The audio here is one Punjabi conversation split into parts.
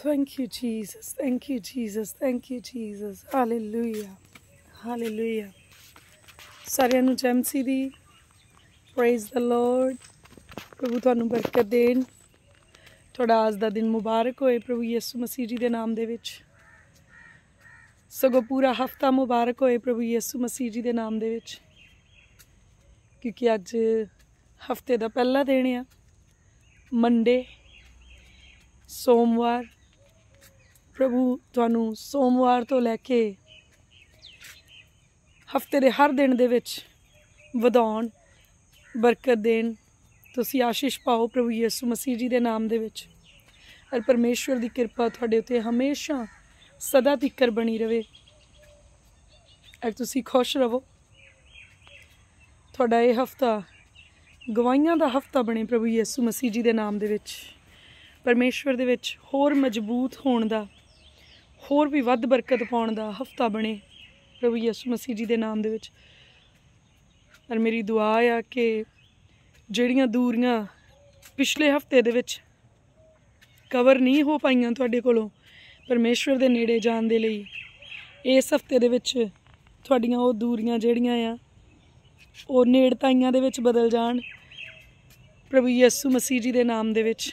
Thank you, Jesus. Thank you, Jesus. Thank you, Jesus. Hallelujah. Hallelujah. ਸਾਰਿਆਂ ਨੂੰ ਜੈਮਸੀ ਦੀ ਪ੍ਰੇਜ਼ ਦ ਲਾਰਡ ਪ੍ਰਭੂ ਤੁਹਾਨੂੰ ਬਰਕਤ ਦੇਣ ਤੁਹਾਡਾ ਅੱਜ ਦਾ ਦਿਨ ਮੁਬਾਰਕ ਹੋਏ ਪ੍ਰਭੂ ਯਿਸੂ ਮਸੀਹ ਜੀ ਦੇ ਨਾਮ ਦੇ ਵਿੱਚ ਸਗੋ ਪੂਰਾ ਹਫਤਾ ਮੁਬਾਰਕ ਹੋਏ ਪ੍ਰਭੂ ਯਿਸੂ ਮਸੀਹ ਜੀ ਦੇ ਨਾਮ ਦੇ ਵਿੱਚ ਕਿਉਂਕਿ ਅੱਜ ਹਫਤੇ ਦਾ ਪਹਿਲਾ ਦਿਨ ਆ ਮੰਡੇ ਸੋਮਵਾਰ ਪ੍ਰਭੂ ਤੁਹਾਨੂੰ ਸੋਮਵਾਰ ਤੋਂ ਲੈ ਕੇ ਹਫਤੇ ਦੇ ਹਰ ਦਿਨ ਦੇ ਵਿੱਚ ਵਧਾਉਣ ਬਰਕਤ ਦੇਣ ਤੁਸੀਂ ਆਸ਼ੀਸ਼ ਪਾਓ ਪ੍ਰਭੂ ਯਿਸੂ ਮਸੀਹ ਜੀ ਦੇ ਨਾਮ ਦੇ ਵਿੱਚ ਅਰ ਪਰਮੇਸ਼ਵਰ ਦੀ ਕਿਰਪਾ ਤੁਹਾਡੇ ਉੱਤੇ ਹਮੇਸ਼ਾ ਸਦਾ ਤਿੱਕਰ ਬਣੀ ਰਵੇ ਅਰ ਤੁਸੀਂ ਖੁਸ਼ ਰਹੋ ਤੁਹਾਡਾ ਇਹ ਹਫਤਾ ਗਵਾਈਆਂ ਦਾ ਹਫਤਾ ਬਣੇ ਪ੍ਰਭੂ ਯਿਸੂ ਮਸੀਹ ਜੀ ਦੇ ਨਾਮ ਦੇ ਵਿੱਚ ਪਰਮੇਸ਼ਵਰ ਦੇ ਵਿੱਚ ਹੋਰ ਮਜ਼ਬੂਤ ਹੋਣ ਦਾ ਹੋਰ ਵੀ ਵੱਧ ਬਰਕਤ ਪਾਉਣ ਦਾ ਹਫਤਾ ਬਣੇ ਪ੍ਰਭੂ ਯਿਸੂ ਮਸੀਹ ਜੀ ਦੇ ਨਾਮ ਦੇ ਵਿੱਚ ਪਰ ਮੇਰੀ ਦੁਆ ਆ ਕਿ ਜਿਹੜੀਆਂ ਦੂਰੀਆਂ ਪਿਛਲੇ ਹਫਤੇ ਦੇ ਵਿੱਚ ਕਵਰ ਨਹੀਂ ਹੋ ਪਾਈਆਂ ਤੁਹਾਡੇ ਕੋਲੋਂ ਪਰਮੇਸ਼ਵਰ ਦੇ ਨੇੜੇ ਜਾਣ ਦੇ ਲਈ ਇਸ ਹਫਤੇ ਦੇ ਵਿੱਚ ਤੁਹਾਡੀਆਂ ਉਹ ਦੂਰੀਆਂ ਜਿਹੜੀਆਂ ਆ ਉਹ ਨੇੜਤਾਈਆਂ ਦੇ ਵਿੱਚ ਬਦਲ ਜਾਣ ਪ੍ਰਭੂ ਯਿਸੂ ਮਸੀਹ ਜੀ ਦੇ ਨਾਮ ਦੇ ਵਿੱਚ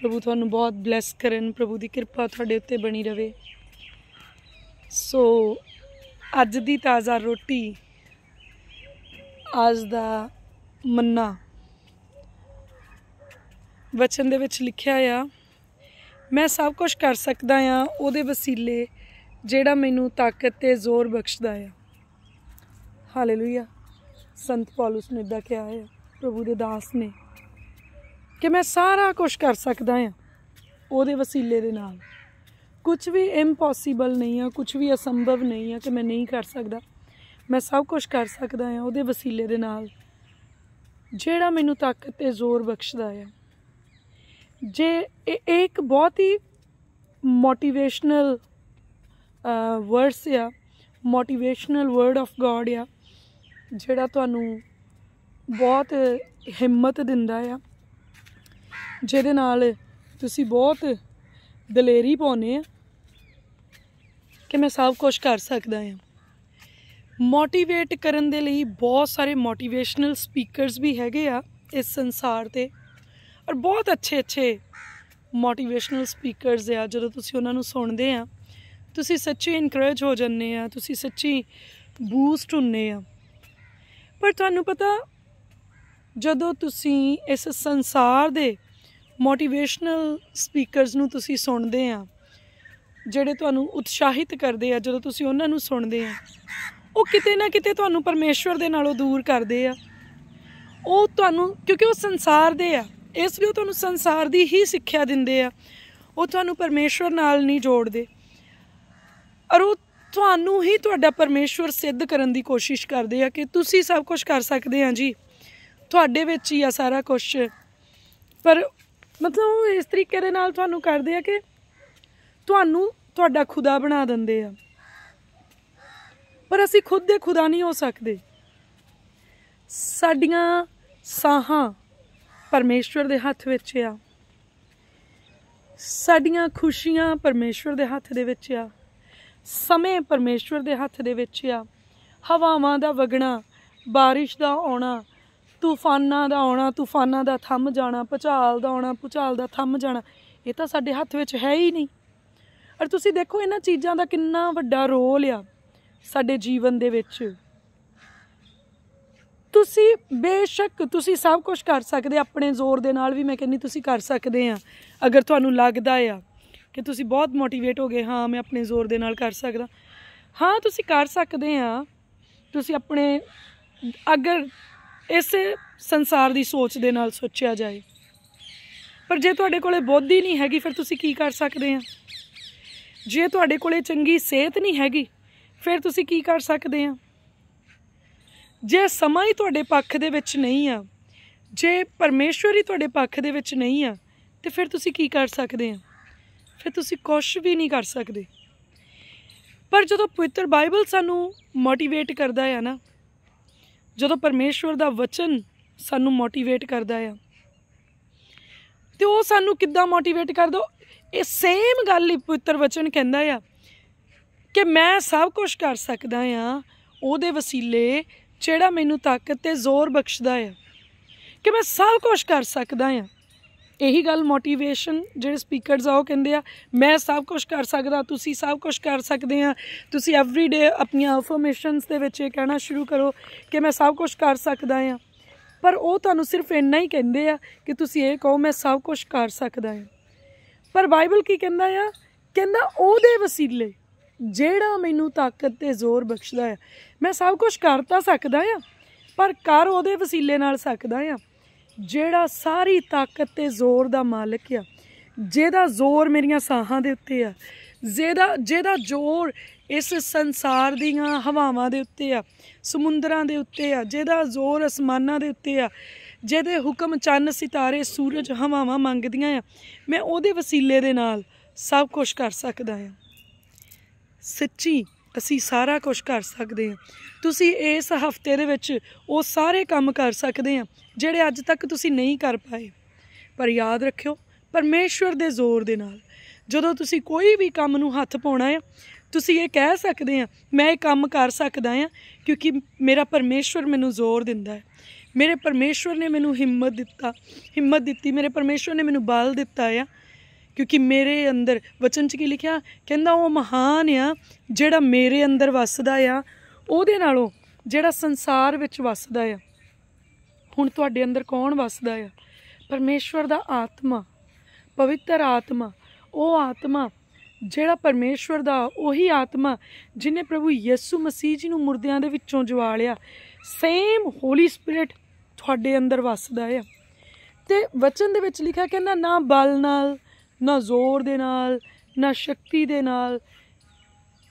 ਪ੍ਰਭੂ ਤੁਹਾਨੂੰ ਬਹੁਤ ਬlesਸ ਕਰਨ ਪ੍ਰਭੂ ਦੀ ਕਿਰਪਾ ਤੁਹਾਡੇ ਉੱਤੇ ਬਣੀ ਰਵੇ ਸੋ ਅੱਜ ਦੀ ਤਾਜ਼ਾ ਰੋਟੀ ਅੱਜ ਦਾ ਮੰਨਾ ਵਚਨ ਦੇ ਵਿੱਚ ਲਿਖਿਆ ਆ ਮੈਂ ਸਭ ਕੁਝ ਕਰ ਸਕਦਾ ਆ ਉਹਦੇ ਵਸੀਲੇ ਜਿਹੜਾ ਮੈਨੂੰ ਤਾਕਤ ਤੇ ਜ਼ੋਰ ਬਖਸ਼ਦਾ ਆ ਹਾਲੇਲੂਇਆ ਸੰਤ ਪੌਲਸ ਨੇ ਦੱਸਿਆ ਹੈ ਪ੍ਰਭੂ ਦੇ ਦਾਸ ਨੇ ਕਿ ਮੈਂ ਸਾਰਾ ਕੁਝ ਕਰ ਸਕਦਾ ਹਾਂ ਉਹਦੇ ਵਸੀਲੇ ਦੇ ਨਾਲ ਕੁਝ ਵੀ ਇੰਪੋਸੀਬਲ ਨਹੀਂ ਆ ਕੁਝ ਵੀ ਅਸੰਭਵ ਨਹੀਂ ਆ ਕਿ ਮੈਂ ਨਹੀਂ ਕਰ ਸਕਦਾ ਮੈਂ ਸਭ ਕੁਝ ਕਰ ਸਕਦਾ ਹਾਂ ਉਹਦੇ ਵਸੀਲੇ ਦੇ ਨਾਲ ਜਿਹੜਾ ਮੈਨੂੰ ਤਾਕਤ ਤੇ ਜ਼ੋਰ ਬਖਸ਼ਦਾ ਹੈ ਜੇ ਇਹ ਇੱਕ ਬਹੁਤ ਹੀ ਮੋਟੀਵੇਸ਼ਨਲ ਵਰਡਸ ਆ ਮੋਟੀਵੇਸ਼ਨਲ ਵਰਡ ਆਫ ਗੋਡ ਆ ਜਿਹੜਾ ਤੁਹਾਨੂੰ ਬਹੁਤ ਹਿੰਮਤ ਦਿੰਦਾ ਆ ਜਿਹਦੇ ਨਾਲ ਤੁਸੀਂ ਬਹੁਤ ਦਲੇਰੀ ਪਾਉਨੇ ਆ ਕਿ ਮੈਂ ਸਭ ਕੁਝ ਕਰ ਸਕਦਾ ਹਾਂ ਮੋਟੀਵੇਟ ਕਰਨ ਦੇ ਲਈ ਬਹੁਤ ਸਾਰੇ ਮੋਟੀਵੇਸ਼ਨਲ ਸਪੀਕਰਸ ਵੀ ਹੈਗੇ ਆ ਇਸ ਸੰਸਾਰ ਤੇ ਔਰ ਬਹੁਤ ਅੱਛੇ ਅੱਛੇ ਮੋਟੀਵੇਸ਼ਨਲ ਸਪੀਕਰਸ ਆ ਜਦੋਂ ਤੁਸੀਂ ਉਹਨਾਂ ਨੂੰ ਸੁਣਦੇ ਆ ਤੁਸੀਂ ਸੱਚੀ ਇਨਕਰੇਜ ਹੋ ਜਾਂਦੇ ਆ ਤੁਸੀਂ ਸੱਚੀ ਬੂਸਟ ਹੁੰਨੇ ਆ ਪਰ ਤੁਹਾਨੂੰ ਪਤਾ ਜਦੋਂ ਤੁਸੀਂ ਇਸ ਸੰਸਾਰ ਦੇ ਮੋਟੀਵੇਸ਼ਨਲ ਸਪੀਕਰਸ ਨੂੰ ਤੁਸੀਂ ਸੁਣਦੇ ਆ ਜਿਹੜੇ ਤੁਹਾਨੂੰ ਉਤਸ਼ਾਹਿਤ ਕਰਦੇ ਆ ਜਦੋਂ ਤੁਸੀਂ ਉਹਨਾਂ ਨੂੰ ਸੁਣਦੇ ਆ ਉਹ ਕਿਤੇ ਨਾ ਕਿਤੇ ਤੁਹਾਨੂੰ ਪਰਮੇਸ਼ਵਰ ਦੇ ਨਾਲੋਂ ਦੂਰ ਕਰਦੇ ਆ ਉਹ ਤੁਹਾਨੂੰ ਕਿਉਂਕਿ ਉਹ ਸੰਸਾਰ ਦੇ ਆ ਇਸ ਲਈ ਉਹ ਤੁਹਾਨੂੰ ਸੰਸਾਰ ਦੀ ਹੀ ਸਿੱਖਿਆ ਦਿੰਦੇ ਆ ਉਹ ਤੁਹਾਨੂੰ ਪਰਮੇਸ਼ਵਰ ਨਾਲ ਨਹੀਂ ਜੋੜਦੇ ਔਰ ਉਹ ਤੁਹਾਨੂੰ ਹੀ ਤੁਹਾਡਾ ਪਰਮੇਸ਼ਵਰ ਸਿੱਧ ਕਰਨ ਦੀ ਕੋਸ਼ਿਸ਼ ਕਰਦੇ ਆ ਕਿ ਤੁਸੀਂ ਸਭ ਕੁਝ ਕਰ ਸਕਦੇ ਆ ਜੀ ਤੁਹਾਡੇ ਵਿੱਚ ਹੀ ਆ ਸਾਰਾ ਕੁਝ ਪਰ ਮਤਲਬ ਉਹ ਇਸ ਤਰੀਕੇ ਦੇ ਨਾਲ ਤੁਹਾਨੂੰ ਕਰਦੇ ਆ ਕਿ ਤੁਹਾਨੂੰ ਤੁਹਾਡਾ ਖੁਦਾ ਬਣਾ ਦਿੰਦੇ ਆ ਪਰ ਅਸੀਂ ਖੁਦ ਦੇ ਖੁਦਾ ਨਹੀਂ ਹੋ ਸਕਦੇ ਸਾਡੀਆਂ ਸਾਹਾਂ ਪਰਮੇਸ਼ਵਰ ਦੇ ਹੱਥ ਵਿੱਚ ਆ ਸਾਡੀਆਂ ਖੁਸ਼ੀਆਂ ਪਰਮੇਸ਼ਵਰ ਦੇ ਹੱਥ ਦੇ ਵਿੱਚ ਆ ਸਮੇਂ ਪਰਮੇਸ਼ਵਰ ਦੇ ਹੱਥ ਦੇ ਵਿੱਚ ਆ ਹਵਾਵਾਂ ਦਾ ਵਗਣਾ ਬਾਰਿਸ਼ ਦਾ ਆਉਣਾ ਤੂਫਾਨਾਂ ਦਾ ਆਉਣਾ ਤੂਫਾਨਾਂ ਦਾ ਥੰਮ ਜਾਣਾ ਪਚਾਲ ਦਾ ਆਉਣਾ ਪੁਚਾਲ ਦਾ ਥੰਮ ਜਾਣਾ ਇਹ ਤਾਂ ਸਾਡੇ ਹੱਥ ਵਿੱਚ ਹੈ ਹੀ ਨਹੀਂ ਔਰ ਤੁਸੀਂ ਦੇਖੋ ਇਹਨਾਂ ਚੀਜ਼ਾਂ ਦਾ ਕਿੰਨਾ ਵੱਡਾ ਰੋਲ ਆ ਸਾਡੇ ਜੀਵਨ ਦੇ ਵਿੱਚ ਤੁਸੀਂ ਬੇਸ਼ੱਕ ਤੁਸੀਂ ਸਭ ਕੁਝ ਕਰ ਸਕਦੇ ਆਪਣੇ ਜ਼ੋਰ ਦੇ ਨਾਲ ਵੀ ਮੈਂ ਕਹਿੰਨੀ ਤੁਸੀਂ ਕਰ ਸਕਦੇ ਆ ਅਗਰ ਤੁਹਾਨੂੰ ਲੱਗਦਾ ਆ ਕਿ ਤੁਸੀਂ ਬਹੁਤ ਮੋਟੀਵੇਟ ਹੋ ਗਏ ਹਾਂ ਮੈਂ ਆਪਣੇ ਜ਼ੋਰ ਦੇ ਨਾਲ ਕਰ ਸਕਦਾ ਹਾਂ ਤੁਸੀਂ ਕਰ ਸਕਦੇ ਆ ਤੁਸੀਂ ਆਪਣੇ ਅਗਰ ਇਸੇ ਸੰਸਾਰ ਦੀ ਸੋਚ ਦੇ ਨਾਲ ਸੋਚਿਆ ਜਾਏ ਪਰ ਜੇ ਤੁਹਾਡੇ ਕੋਲੇ ਬੋਧੀ ਨਹੀਂ ਹੈਗੀ ਫਿਰ ਤੁਸੀਂ ਕੀ ਕਰ ਸਕਦੇ ਆ ਜੇ ਤੁਹਾਡੇ ਕੋਲੇ ਚੰਗੀ ਸਿਹਤ ਨਹੀਂ ਹੈਗੀ ਫਿਰ ਤੁਸੀਂ ਕੀ ਕਰ ਸਕਦੇ ਆ ਜੇ ਸਮਾਂ ਹੀ ਤੁਹਾਡੇ ਪੱਖ ਦੇ ਵਿੱਚ ਨਹੀਂ ਆ ਜੇ ਪਰਮੇਸ਼ਵਰ ਹੀ ਤੁਹਾਡੇ ਪੱਖ ਦੇ ਵਿੱਚ ਨਹੀਂ ਆ ਤੇ ਫਿਰ ਤੁਸੀਂ ਕੀ ਕਰ ਸਕਦੇ ਆ ਫਿਰ ਤੁਸੀਂ ਕੁਝ ਵੀ ਨਹੀਂ ਕਰ ਸਕਦੇ ਪਰ ਜਦੋਂ ਪਵਿੱਤਰ ਬਾਈਬਲ ਸਾਨੂੰ ਮੋਟੀਵੇਟ ਕਰਦਾ ਹੈ ਨਾ ਜਦੋਂ ਪਰਮੇਸ਼ਵਰ ਦਾ ਵਚਨ ਸਾਨੂੰ ਮੋਟੀਵੇਟ ਕਰਦਾ ਆ ਤੇ ਉਹ ਸਾਨੂੰ ਕਿੱਦਾਂ ਮੋਟੀਵੇਟ ਕਰਦਾ ਇਹ ਸੇਮ ਗੱਲ ਹੀ ਪੁੱਤਰ ਵਚਨ ਕਹਿੰਦਾ ਆ ਕਿ ਮੈਂ ਸਭ ਕੁਝ ਕਰ ਸਕਦਾ ਆ ਉਹਦੇ ਵਸੀਲੇ ਜਿਹੜਾ ਮੈਨੂੰ ਤਾਕਤ ਤੇ ਜ਼ੋਰ ਬਖਸ਼ਦਾ ਆ ਕਿ ਮੈਂ ਸਭ ਕੁਝ ਕਰ ਸਕਦਾ ਆ ਇਹੀ ਗੱਲ ਮੋਟੀਵੇਸ਼ਨ ਜਿਹੜੇ ਸਪੀਕਰਸ ਆ ਉਹ ਕਹਿੰਦੇ ਆ ਮੈਂ ਸਭ ਕੁਝ ਕਰ ਸਕਦਾ ਤੁਸੀਂ ਸਭ ਕੁਝ ਕਰ ਸਕਦੇ ਆ ਤੁਸੀਂ ਐਵਰੀਡੇ ਆਪਣੀਆਂ ਅਫਰਮੇਸ਼ਨਸ ਦੇ ਵਿੱਚ ਇਹ ਕਹਿਣਾ ਸ਼ੁਰੂ ਕਰੋ ਕਿ ਮੈਂ ਸਭ ਕੁਝ ਕਰ ਸਕਦਾ ਆ ਪਰ ਉਹ ਤੁਹਾਨੂੰ ਸਿਰਫ ਇੰਨਾ ਹੀ ਕਹਿੰਦੇ ਆ ਕਿ ਤੁਸੀਂ ਇਹ ਕਹੋ ਮੈਂ ਸਭ ਕੁਝ ਕਰ ਸਕਦਾ ਆ ਪਰ ਬਾਈਬਲ ਕੀ ਕਹਿੰਦਾ ਆ ਕਹਿੰਦਾ ਉਹਦੇ ਵਸੀਲੇ ਜਿਹੜਾ ਮੈਨੂੰ ਤਾਕਤ ਤੇ ਜ਼ੋਰ ਬਖਸ਼ਦਾ ਆ ਮੈਂ ਸਭ ਕੁਝ ਕਰ ਤਾਂ ਸਕਦਾ ਆ ਪਰ ਕਰ ਉਹਦੇ ਵਸੀਲੇ ਨਾਲ ਸਕਦਾ ਆ ਜਿਹੜਾ ਸਾਰੀ ਤਾਕਤ ਤੇ ਜ਼ੋਰ ਦਾ ਮਾਲਕ ਆ ਜਿਹਦਾ ਜ਼ੋਰ ਮੇਰੀਆਂ ਸਾਹਾਂ ਦੇ ਉੱਤੇ ਆ ਜਿਹਦਾ ਜਿਹਦਾ ਜ਼ੋਰ ਇਸ ਸੰਸਾਰ ਦੀਆਂ ਹਵਾਵਾਂ ਦੇ ਉੱਤੇ ਆ ਸਮੁੰਦਰਾਂ ਦੇ ਉੱਤੇ ਆ ਜਿਹਦਾ ਜ਼ੋਰ ਅਸਮਾਨਾਂ ਦੇ ਉੱਤੇ ਆ ਜਿਹਦੇ ਹੁਕਮ ਚੰਨ ਸਿਤਾਰੇ ਸੂਰਜ ਹਵਾਵਾਂ ਮੰਗਦੀਆਂ ਆ ਮੈਂ ਉਹਦੇ ਵਸੀਲੇ ਦੇ ਨਾਲ ਸਭ ਕੁਝ ਕਰ ਸਕਦਾ ਆ ਸੱਚੀ ਅਸੀਂ ਸਾਰਾ ਕੁਝ ਕਰ ਸਕਦੇ ਹਾਂ ਤੁਸੀਂ ਇਸ ਹਫਤੇ ਦੇ ਵਿੱਚ ਉਹ ਸਾਰੇ ਕੰਮ ਕਰ ਸਕਦੇ ਹਾਂ ਜਿਹੜੇ ਅੱਜ ਤੱਕ ਤੁਸੀਂ ਨਹੀਂ ਕਰ ਪਾਏ ਪਰ ਯਾਦ ਰੱਖਿਓ ਪਰਮੇਸ਼ਵਰ ਦੇ ਜ਼ੋਰ ਦੇ ਨਾਲ ਜਦੋਂ ਤੁਸੀਂ ਕੋਈ ਵੀ ਕੰਮ ਨੂੰ ਹੱਥ ਪਾਉਣਾ ਹੈ ਤੁਸੀਂ ਇਹ ਕਹਿ ਸਕਦੇ ਆ ਮੈਂ ਇਹ ਕੰਮ ਕਰ ਸਕਦਾ ਆ ਕਿਉਂਕਿ ਮੇਰਾ ਪਰਮੇਸ਼ਵਰ ਮੈਨੂੰ ਜ਼ੋਰ ਦਿੰਦਾ ਹੈ ਮੇਰੇ ਪਰਮੇਸ਼ਵਰ ਨੇ ਮੈਨੂੰ ਹਿੰਮਤ ਦਿੱਤਾ ਹਿੰਮਤ ਦਿੱਤੀ ਮੇਰੇ ਪਰਮੇਸ਼ਵਰ ਨੇ ਮੈਨੂੰ ਬਲ ਦਿੱਤਾ ਆ ਕਿਉਂਕਿ ਮੇਰੇ ਅੰਦਰ ਵਚਨ 'ਚ ਕੀ ਲਿਖਿਆ ਕਹਿੰਦਾ ਉਹ ਮਹਾਨ ਆ ਜਿਹੜਾ ਮੇਰੇ ਅੰਦਰ ਵੱਸਦਾ ਆ ਉਹਦੇ ਨਾਲੋਂ ਜਿਹੜਾ ਸੰਸਾਰ ਵਿੱਚ ਵੱਸਦਾ ਆ ਹੁਣ ਤੁਹਾਡੇ ਅੰਦਰ ਕੌਣ ਵੱਸਦਾ ਆ ਪਰਮੇਸ਼ਵਰ ਦਾ ਆਤਮਾ ਪਵਿੱਤਰ ਆਤਮਾ ਉਹ ਆਤਮਾ ਜਿਹੜਾ ਪਰਮੇਸ਼ਵਰ ਦਾ ਉਹੀ ਆਤਮਾ ਜਿਨੇ ਪ੍ਰਭੂ ਯਿਸੂ ਮਸੀਹ ਜੀ ਨੂੰ ਮੁਰਦਿਆਂ ਦੇ ਵਿੱਚੋਂ ਜਵਾ ਲਿਆ ਸੇਮ ਹੋਲੀ ਸਪਿਰਿਟ ਤੁਹਾਡੇ ਅੰਦਰ ਵੱਸਦਾ ਆ ਤੇ ਵਚਨ ਦੇ ਵਿੱਚ ਲਿਖਿਆ ਕਹਿੰਦਾ ਨਾ ਬਲ ਨਾਲ ਨਾ ਜ਼ੋਰ ਦੇ ਨਾਲ ਨਾ ਸ਼ਕਤੀ ਦੇ ਨਾਲ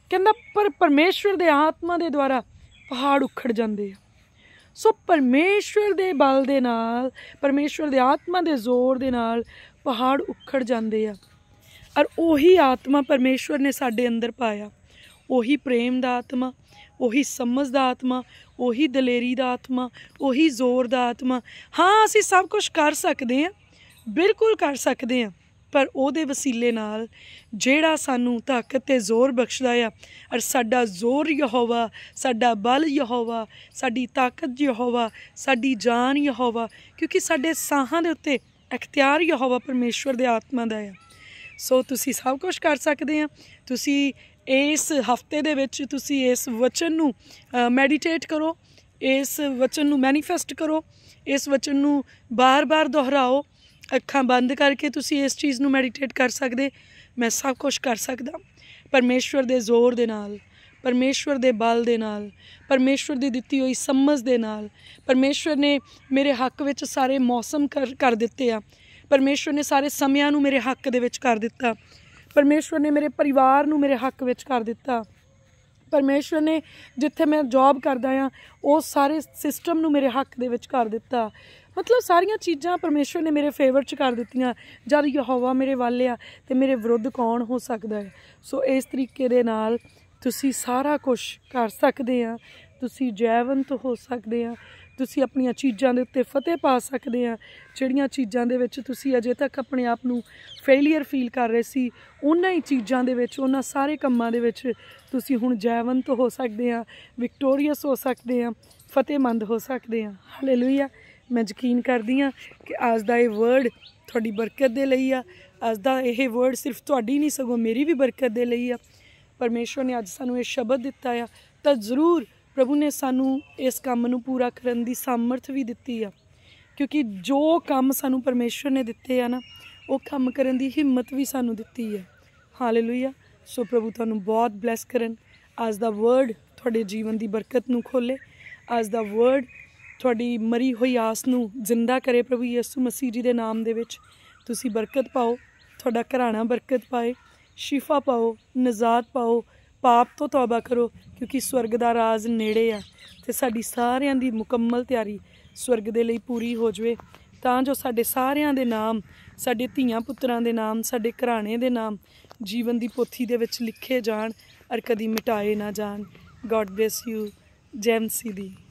ਕਹਿੰਦਾ ਪਰ ਪਰਮੇਸ਼ਵਰ ਦੇ ਆਤਮਾ ਦੇ ਦੁਆਰਾ ਪਹਾੜ ਉਖੜ ਜਾਂਦੇ ਆ ਸੋ ਪਰਮੇਸ਼ਵਰ ਦੇ ਬਲ ਦੇ ਨਾਲ ਪਰਮੇਸ਼ਵਰ ਦੇ ਆਤਮਾ ਦੇ ਜ਼ੋਰ ਦੇ ਨਾਲ ਪਹਾੜ ਉਖੜ ਜਾਂਦੇ ਆ ਔਰ ਉਹੀ ਆਤਮਾ ਪਰਮੇਸ਼ਵਰ ਨੇ ਸਾਡੇ ਅੰਦਰ ਪਾਇਆ ਉਹੀ ਪ੍ਰੇਮ ਦਾ ਆਤਮਾ ਉਹੀ ਸਮਝ ਦਾ ਆਤਮਾ ਉਹੀ ਦਲੇਰੀ ਦਾ ਆਤਮਾ ਉਹੀ ਜ਼ੋਰ ਦਾ ਆਤਮਾ ਹਾਂ ਅਸੀਂ ਸਭ ਕੁਝ ਕਰ ਸਕਦੇ ਹਾਂ ਬਿਲਕੁਲ ਕਰ ਸਕਦੇ ਹਾਂ ਪਰ ਉਹਦੇ ਵਸੀਲੇ ਨਾਲ ਜਿਹੜਾ ਸਾਨੂੰ ਤਾਕਤ ਤੇ ਜ਼ੋਰ ਬਖਸ਼ਦਾ ਆ ਅਰ ਸਾਡਾ ਜ਼ੋਰ ਯਹੋਵਾ ਸਾਡਾ ਬਲ ਯਹੋਵਾ ਸਾਡੀ ਤਾਕਤ ਯਹੋਵਾ ਸਾਡੀ ਜਾਨ ਯਹੋਵਾ ਕਿਉਂਕਿ ਸਾਡੇ ਸਾਹਾਂ ਦੇ ਉੱਤੇ ਇਖਤਿਆਰ ਯਹੋਵਾ ਪਰਮੇਸ਼ਵਰ ਦੇ ਆਤਮਾ ਦਾ ਆ ਸੋ ਤੁਸੀਂ ਸਭ ਕੁਝ ਕਰ ਸਕਦੇ ਆ ਤੁਸੀਂ ਇਸ ਹਫਤੇ ਦੇ ਵਿੱਚ ਤੁਸੀਂ ਇਸ ਵਚਨ ਨੂੰ ਮੈਡੀਟੇਟ ਕਰੋ ਇਸ ਵਚਨ ਨੂੰ ਮੈਨੀਫੈਸਟ ਕਰੋ ਇਸ ਵਚਨ ਨੂੰ ਬਾਰ-ਬਾਰ ਦੁਹਰਾਓ ਅੱਖਾਂ ਬੰਦ ਕਰਕੇ ਤੁਸੀਂ ਇਸ ਚੀਜ਼ ਨੂੰ ਮੈਡੀਟੇਟ ਕਰ ਸਕਦੇ ਮੈਂ ਸਭ ਕੁਝ ਕਰ ਸਕਦਾ ਪਰਮੇਸ਼ਵਰ ਦੇ ਜ਼ੋਰ ਦੇ ਨਾਲ ਪਰਮੇਸ਼ਵਰ ਦੇ ਬਲ ਦੇ ਨਾਲ ਪਰਮੇਸ਼ਵਰ ਦੀ ਦਿੱਤੀ ਹੋਈ ਸਮਝ ਦੇ ਨਾਲ ਪਰਮੇਸ਼ਵਰ ਨੇ ਮੇਰੇ ਹੱਕ ਵਿੱਚ ਸਾਰੇ ਮੌਸਮ ਕਰ ਦਿੱਤੇ ਆ ਪਰਮੇਸ਼ਵਰ ਨੇ ਸਾਰੇ ਸਮਿਆਂ ਨੂੰ ਮੇਰੇ ਹੱਕ ਦੇ ਵਿੱਚ ਕਰ ਦਿੱਤਾ ਪਰਮੇਸ਼ਵਰ ਨੇ ਮੇਰੇ ਪਰਿਵਾਰ ਨੂੰ ਮੇਰੇ ਹੱਕ ਵਿੱਚ ਕਰ ਦਿੱਤਾ ਪਰਮੇਸ਼ਵਰ ਨੇ ਜਿੱਥੇ ਮੈਂ ਜੌਬ ਕਰਦਾ ਆ ਉਹ ਸਾਰੇ ਸਿਸਟਮ ਨੂੰ ਮੇਰੇ ਹੱਕ ਦੇ ਵਿੱਚ ਕਰ ਦਿੱਤਾ ਮਤਲਬ ਸਾਰੀਆਂ ਚੀਜ਼ਾਂ ਪਰਮੇਸ਼ਵਰ ਨੇ ਮੇਰੇ ਫੇਵਰ 'ਚ ਕਰ ਦਿੱਤੀਆਂ ਜਦ ਯਹੋਵਾ ਮੇਰੇ ਵੱਲ ਆ ਤੇ ਮੇਰੇ ਵਿਰੁੱਧ ਕੌਣ ਹੋ ਸਕਦਾ ਹੈ ਸੋ ਇਸ ਤਰੀਕੇ ਦੇ ਨਾਲ ਤੁਸੀਂ ਸਾਰਾ ਕੁਝ ਕਰ ਸਕਦੇ ਆ ਤੁਸੀਂ ਜੈਵੰਤ ਹੋ ਸਕਦੇ ਆ ਤੁਸੀਂ ਆਪਣੀਆਂ ਚੀਜ਼ਾਂ ਦੇ ਉੱਤੇ ਫਤਿਹ ਪਾ ਸਕਦੇ ਆ ਜਿਹੜੀਆਂ ਚੀਜ਼ਾਂ ਦੇ ਵਿੱਚ ਤੁਸੀਂ ਅਜੇ ਤੱਕ ਆਪਣੇ ਆਪ ਨੂੰ ਫੇਲਿਅਰ ਫੀਲ ਕਰ ਰਹੇ ਸੀ ਉਹਨਾਂ ਹੀ ਚੀਜ਼ਾਂ ਦੇ ਵਿੱਚ ਉਹਨਾਂ ਸਾਰੇ ਕੰਮਾਂ ਦੇ ਵਿੱਚ ਤੁਸੀਂ ਹੁਣ ਜੈਵੰਤ ਹੋ ਸਕਦੇ ਆ ਵਿਕਟੋਰੀਅਸ ਹੋ ਸਕਦੇ ਆ ਫਤਿਹਮੰਦ ਹੋ ਸਕਦੇ ਆ ਹਾਲੇਲੂਇਆ ਮੈਂ ਯਕੀਨ ਕਰਦੀ ਆ ਕਿ ਅੱਜ ਦਾ ਇਹ ਵਰਡ ਤੁਹਾਡੀ ਬਰਕਤ ਦੇ ਲਈ ਆ ਅੱਜ ਦਾ ਇਹ ਵਰਡ ਸਿਰਫ ਤੁਹਾਡੀ ਨਹੀਂ ਸਗੋਂ ਮੇਰੀ ਵੀ ਬਰਕਤ ਦੇ ਲਈ ਆ ਪਰਮੇਸ਼ਵਰ ਨੇ ਅੱਜ ਸਾਨੂੰ ਇਹ ਸ਼ਬਦ ਦਿੱਤਾ ਆ ਤਾਂ ਜ਼ਰੂਰ ਪ੍ਰਭੂ ਨੇ ਸਾਨੂੰ ਇਸ ਕੰਮ ਨੂੰ ਪੂਰਾ ਕਰਨ ਦੀ ਸਮਰਥ ਵੀ ਦਿੱਤੀ ਆ ਕਿਉਂਕਿ ਜੋ ਕੰਮ ਸਾਨੂੰ ਪਰਮੇਸ਼ਵਰ ਨੇ ਦਿੱਤੇ ਆ ਨਾ ਉਹ ਕੰਮ ਕਰਨ ਦੀ ਹਿੰਮਤ ਵੀ ਸਾਨੂੰ ਦਿੱਤੀ ਹੈ ਹਾਲੇਲੂਇਆ ਸੋ ਪ੍ਰਭੂ ਤੁਹਾਨੂੰ ਬਹੁਤ ਬlesਸ ਕਰਨ ਅੱਜ ਦਾ ਵਰਡ ਤੁਹਾਡੇ ਜੀਵਨ ਦੀ ਬਰਕਤ ਨੂੰ ਖੋਲੇ ਅੱਜ ਦਾ ਵਰਡ ਤੁਹਾਡੀ ਮਰੀ ਹੋਈ ਆਸ ਨੂੰ ਜ਼ਿੰਦਾ ਕਰੇ ਪ੍ਰਭੂ ਯਿਸੂ ਮਸੀਹ ਜੀ ਦੇ ਨਾਮ ਦੇ ਵਿੱਚ ਤੁਸੀਂ ਬਰਕਤ ਪਾਓ ਤੁਹਾਡਾ ਘਰਾਣਾ ਬਰਕਤ ਪਾਏ ਸ਼ਿਫਾ ਪਾਓ ਨਜ਼ਾਤ ਪਾਓ ਪਾਪ ਤੋਂ ਤੌਬਾ ਕਰੋ ਕਿਉਂਕਿ ਸਵਰਗ ਦਾ ਰਾਜ ਨੇੜੇ ਆ ਤੇ ਸਾਡੀ ਸਾਰਿਆਂ ਦੀ ਮੁਕੰਮਲ ਤਿਆਰੀ ਸਵਰਗ ਦੇ ਲਈ ਪੂਰੀ ਹੋ ਜਵੇ ਤਾਂ ਜੋ ਸਾਡੇ ਸਾਰਿਆਂ ਦੇ ਨਾਮ ਸਾਡੇ ਧੀਆਂ ਪੁੱਤਰਾਂ ਦੇ ਨਾਮ ਸਾਡੇ ਘਰਾਣੇ ਦੇ ਨਾਮ ਜੀਵਨ ਦੀ ਪੋਥੀ ਦੇ ਵਿੱਚ ਲਿਖੇ ਜਾਣ ਅਰ ਕਦੀ ਮਿਟਾਏ ਨਾ ਜਾਣ ਗੋਡ ਬlesਸ ਯੂ ਜੈਮਸੀ ਦੀ